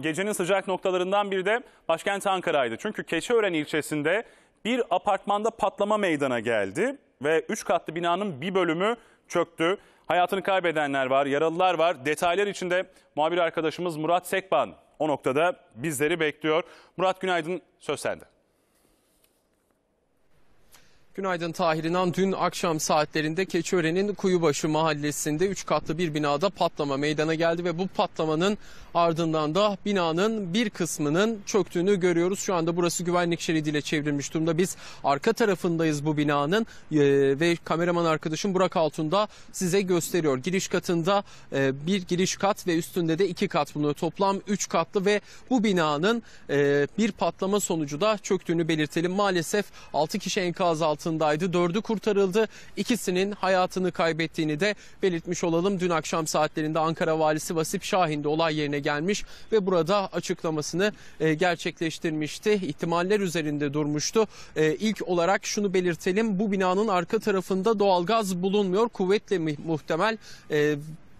Gecenin sıcak noktalarından biri de başkent Ankara'ydı. Çünkü Keçiören ilçesinde bir apartmanda patlama meydana geldi ve 3 katlı binanın bir bölümü çöktü. Hayatını kaybedenler var, yaralılar var. Detaylar içinde muhabir arkadaşımız Murat Sekban o noktada bizleri bekliyor. Murat günaydın, söz sende. Günaydın Tahir İnan. Dün akşam saatlerinde Keçiören'in Kuyubaşı mahallesinde 3 katlı bir binada patlama meydana geldi ve bu patlamanın ardından da binanın bir kısmının çöktüğünü görüyoruz. Şu anda burası güvenlik şeridiyle çevrilmiş durumda. Biz arka tarafındayız bu binanın ee, ve kameraman arkadaşım Burak Altun size gösteriyor. Giriş katında e, bir giriş kat ve üstünde de iki kat bulunuyor. Toplam 3 katlı ve bu binanın e, bir patlama sonucu da çöktüğünü belirtelim. Maalesef 6 kişi enkaz altında altındaydı. Dördü kurtarıldı. İkisinin hayatını kaybettiğini de belirtmiş olalım. Dün akşam saatlerinde Ankara Valisi Vasip Şahin de olay yerine gelmiş ve burada açıklamasını e, gerçekleştirmişti. İhtimaller üzerinde durmuştu. E, ilk olarak şunu belirtelim. Bu binanın arka tarafında doğalgaz bulunmuyor. Kuvvetle muhtemel e,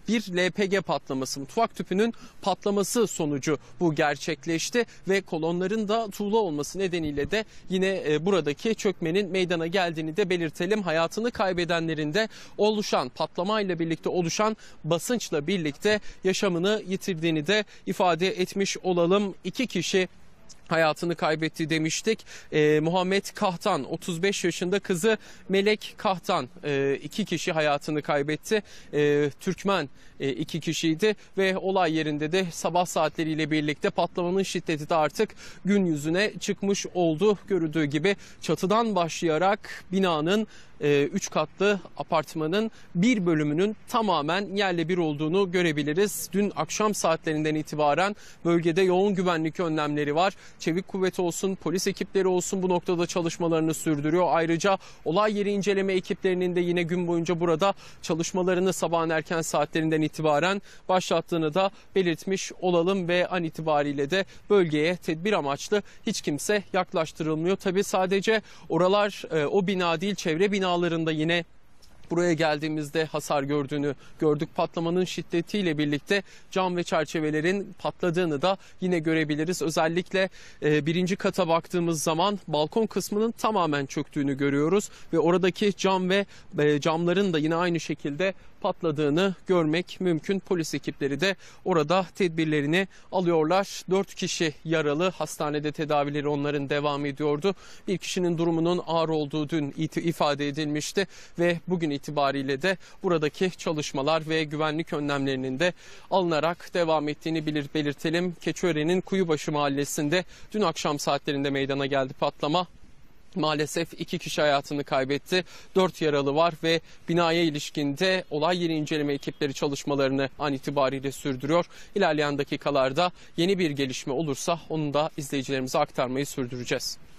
bir LPG patlaması, mutfak tüpünün patlaması sonucu bu gerçekleşti ve kolonların da tuğla olması nedeniyle de yine e, buradaki çökmenin meydana geldiğini de belirtelim. Hayatını kaybedenlerin de oluşan patlamayla birlikte oluşan basınçla birlikte yaşamını yitirdiğini de ifade etmiş olalım. İki kişi hayatını kaybetti demiştik. E, Muhammed Kahtan 35 yaşında kızı Melek Kahtan e, iki kişi hayatını kaybetti. E, Türkmen e, iki kişiydi ve olay yerinde de sabah saatleriyle birlikte patlamanın şiddeti de artık gün yüzüne çıkmış oldu. Görüldüğü gibi çatıdan başlayarak binanın 3 e, katlı apartmanın bir bölümünün tamamen yerle bir olduğunu görebiliriz. Dün akşam saatlerinden itibaren bölgede yoğun güvenlik önlemleri var çevik kuvvet olsun, polis ekipleri olsun bu noktada çalışmalarını sürdürüyor. Ayrıca olay yeri inceleme ekiplerinin de yine gün boyunca burada çalışmalarını sabahın erken saatlerinden itibaren başlattığını da belirtmiş olalım ve an itibariyle de bölgeye tedbir amaçlı hiç kimse yaklaştırılmıyor. Tabi sadece oralar e, o bina değil çevre binalarında yine Buraya geldiğimizde hasar gördüğünü gördük. Patlamanın şiddetiyle birlikte cam ve çerçevelerin patladığını da yine görebiliriz. Özellikle e, birinci kata baktığımız zaman balkon kısmının tamamen çöktüğünü görüyoruz ve oradaki cam ve e, camların da yine aynı şekilde patladığını görmek mümkün. Polis ekipleri de orada tedbirlerini alıyorlar. 4 kişi yaralı. Hastanede tedavileri onların devam ediyordu. Bir kişinin durumunun ağır olduğu dün ifade edilmişti ve bugün itibariyle de buradaki çalışmalar ve güvenlik önlemlerinin de alınarak devam ettiğini bilir belirtelim. Keçiören'in Kuyubaşı mahallesinde dün akşam saatlerinde meydana geldi patlama maalesef iki kişi hayatını kaybetti. Dört yaralı var ve binaya ilişkinde olay yeri inceleme ekipleri çalışmalarını an itibariyle sürdürüyor. İlerleyen dakikalarda yeni bir gelişme olursa onu da izleyicilerimize aktarmayı sürdüreceğiz.